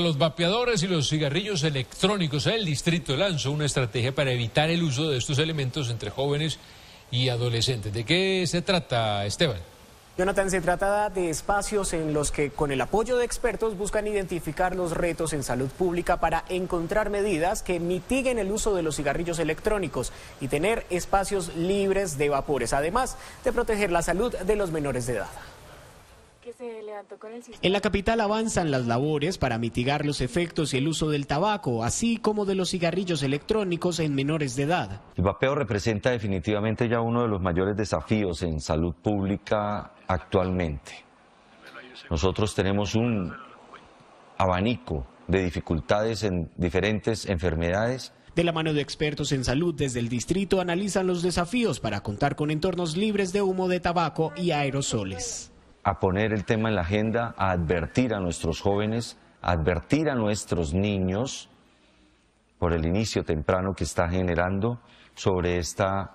los vapeadores y los cigarrillos electrónicos, el distrito lanzó una estrategia para evitar el uso de estos elementos entre jóvenes y adolescentes. ¿De qué se trata, Esteban? Jonathan, se trata de espacios en los que, con el apoyo de expertos, buscan identificar los retos en salud pública para encontrar medidas que mitiguen el uso de los cigarrillos electrónicos y tener espacios libres de vapores, además de proteger la salud de los menores de edad. En la capital avanzan las labores para mitigar los efectos y el uso del tabaco, así como de los cigarrillos electrónicos en menores de edad. El vapeo representa definitivamente ya uno de los mayores desafíos en salud pública actualmente. Nosotros tenemos un abanico de dificultades en diferentes enfermedades de la mano de expertos en salud desde el distrito analizan los desafíos para contar con entornos libres de humo de tabaco y aerosoles a poner el tema en la agenda, a advertir a nuestros jóvenes, a advertir a nuestros niños por el inicio temprano que está generando sobre esta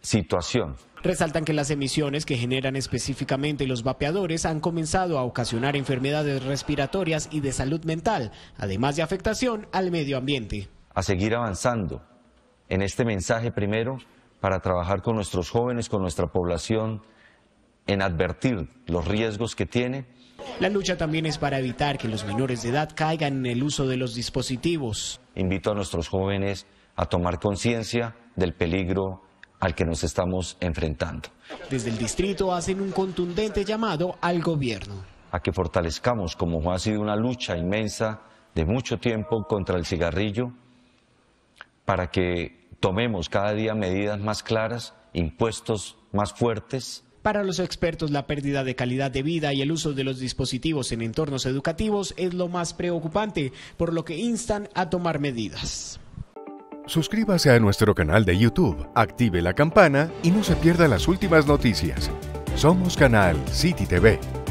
situación. Resaltan que las emisiones que generan específicamente los vapeadores han comenzado a ocasionar enfermedades respiratorias y de salud mental, además de afectación al medio ambiente. A seguir avanzando en este mensaje primero para trabajar con nuestros jóvenes, con nuestra población en advertir los riesgos que tiene. La lucha también es para evitar que los menores de edad caigan en el uso de los dispositivos. Invito a nuestros jóvenes a tomar conciencia del peligro al que nos estamos enfrentando. Desde el distrito hacen un contundente llamado al gobierno. A que fortalezcamos, como ha sido una lucha inmensa de mucho tiempo contra el cigarrillo, para que tomemos cada día medidas más claras, impuestos más fuertes para los expertos, la pérdida de calidad de vida y el uso de los dispositivos en entornos educativos es lo más preocupante, por lo que instan a tomar medidas. Suscríbase a nuestro canal de YouTube, active la campana y no se pierda las últimas noticias. Somos Canal City TV.